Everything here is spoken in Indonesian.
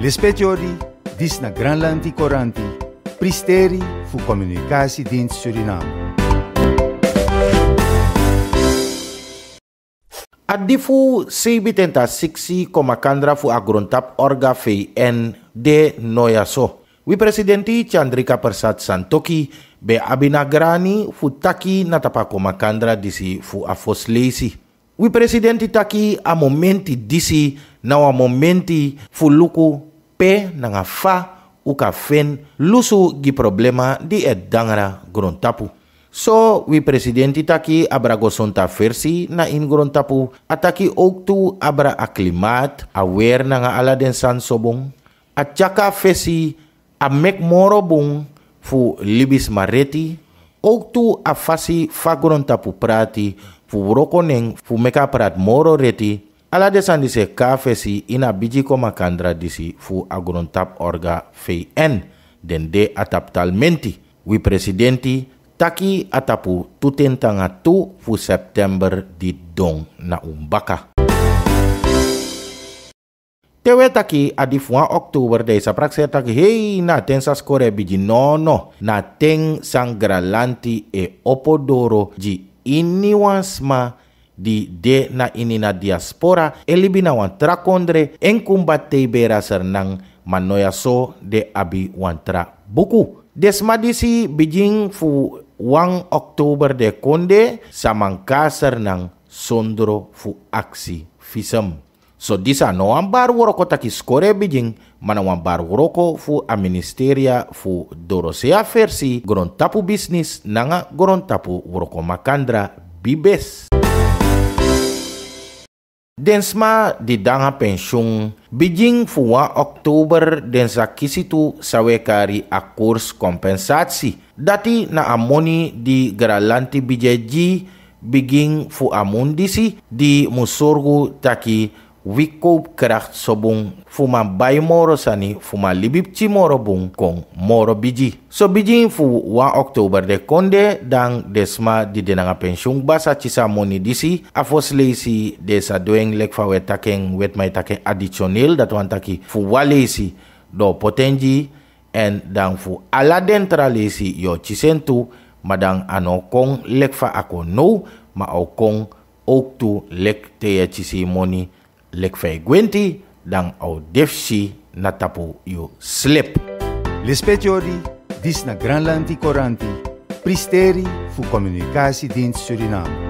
Lispetiori, dis na Granlandi Coranti, Pristeri fu Communicatiedienst Suriname. Adifu sebi tenta siksi kandra fu agrontap orga VN de noyaso. Wi presidenti Chandrika Persat Santoki be abinagrani fu taki natapa koma kandra disi fu afoslesi. Wi presidenti taki a momenti disi na a momenti fu luku pe nanga fa u ka fen lusu gi problema di e dangra grontapu so wi presidenti taki abra gosonta versi na in grontapu ataki oktu abra aklimat aware a wer nanga ala den san sobong a fesi a mek moro fu libis mareti oktu tu a fasi fa grontapu prati fu wrokonen fu meka prat moro reti Ala di se si ina biji koma si fu agrontap orga en den de atap talmenti. Wi presidenti taki atapu tutentanga tu fu September di dong na umbaka. Tewe taki adi fuwa oktober de sa prakse taki hei na ten sa skore biji nono na ten sangralanti e opodoro ji iniwasma di de na ini na diaspora e libi na wan tra kondre en kumbatei bera sernang so de abi wan tra buku. Desma disi bijing fu wang Oktober de konde samangka nang sondro fu aksi fisem. So disa no wan bar woroko taki skore bijing mana wan bar woroko fu a ministeria fu dorosea versi gorontapu bisnis nanga gorontapu tapu woroko makandra bibes. Densma danga pension Beijing fuwa Oktober densa kisitu sawekari kari akurs kompensasi. Dati na amoni di garalanti bijaji Beijing fu amundisi di musorgu taki wikoopkracht sobong fuma bay moro sani fuma libipti moro bong kong moro biji. So biji fu 1 oktober de konde dan desma di denanga basa chisa moni disi afos leisi desa doeng lek fa wet taken wet mai taken dat wan taki fu do potenji en dan fu ala dentra leisi yo chisentu madang anokong kon lek fa ako no ma o ook tu lek te chisi moni lekfei gwenti dan au defsi na tapu yu slip. Lespetjori, dis na Granlandi Coranti, pristeri fu communicatiedienst Suriname.